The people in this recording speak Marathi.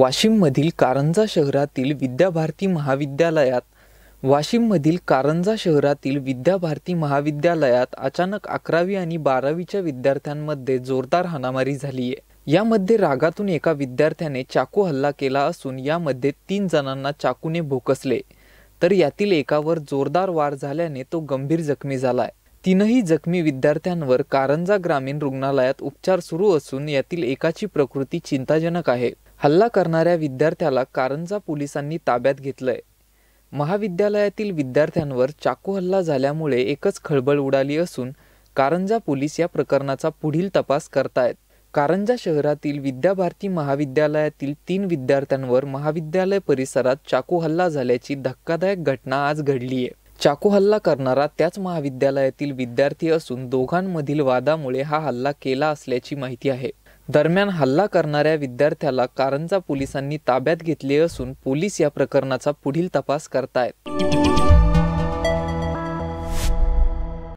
वाशिममधील कारंजा शहरातील विद्याभारती महाविद्यालयात वाशिममधील कारंजा शहरातील विद्याभारती महाविद्यालयात अचानक अकरावी आणि बारावीच्या विद्यार्थ्यांमध्ये जोरदार हाणामारी झाली आहे यामध्ये रागातून एका विद्यार्थ्याने चाकू हल्ला केला असून यामध्ये तीन जणांना चाकूने भोकसले तर यातील एकावर जोरदार वार झाल्याने तो गंभीर जखमी झाला आहे तीनही जखमी विद्यार्थ्यांवर कारंजा ग्रामीण रुग्णालयात उपचार सुरू असून यातील एकाची प्रकृती चिंताजनक आहे हल्ला करणाऱ्या विद्यार्थ्याला कारंजा पोलिसांनी ताब्यात घेतलंय महाविद्यालयातील विद्यार्थ्यांवर चाकू हल्ला झाल्यामुळे एकच खळबळ उडाली असून कारंजा पोलीस या प्रकरणाचा पुढील तपास करतायत कारंजा शहरातील विद्याभारती महाविद्यालयातील तीन विद्यार्थ्यांवर महाविद्यालय परिसरात चाकू हल्ला झाल्याची धक्कादायक घटना आज घडली आहे चाकू हल्ला करणारा त्याच महाविद्यालयातील विद्यार्थी असून दोघांमधील वादामुळे हा हल्ला केला असल्याची माहिती आहे दरम्यान हल्ला करणाऱ्या विद्यार्थ्याला कारंजा पोलिसांनी ताब्यात घेतले असून पोलीस या प्रकरणाचा पुढील तपास करतायत